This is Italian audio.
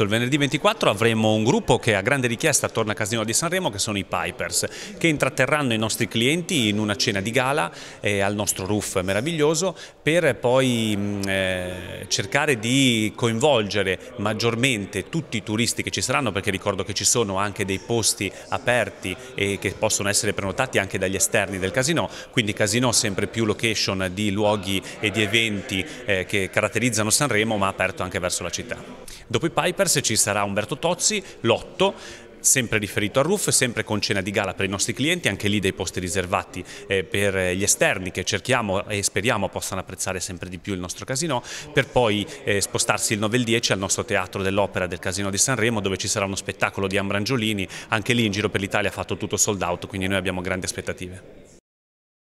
Certo, il venerdì 24 avremo un gruppo che ha grande richiesta attorno a Casino di Sanremo che sono i Pipers che intratterranno i nostri clienti in una cena di gala eh, al nostro roof meraviglioso per poi mm, eh, cercare di coinvolgere maggiormente tutti i turisti che ci saranno perché ricordo che ci sono anche dei posti aperti e che possono essere prenotati anche dagli esterni del casino, quindi casino sempre più location di luoghi e di eventi eh, che caratterizzano Sanremo ma aperto anche verso la città. Dopo i Pipers Masters ci sarà Umberto Tozzi, Lotto, sempre riferito al roof, sempre con cena di gala per i nostri clienti, anche lì dei posti riservati eh, per gli esterni che cerchiamo e speriamo possano apprezzare sempre di più il nostro casino, per poi eh, spostarsi il 9 e il 10 al nostro teatro dell'opera del Casino di Sanremo dove ci sarà uno spettacolo di Ambrangiolini, anche lì in giro per l'Italia ha fatto tutto sold out, quindi noi abbiamo grandi aspettative.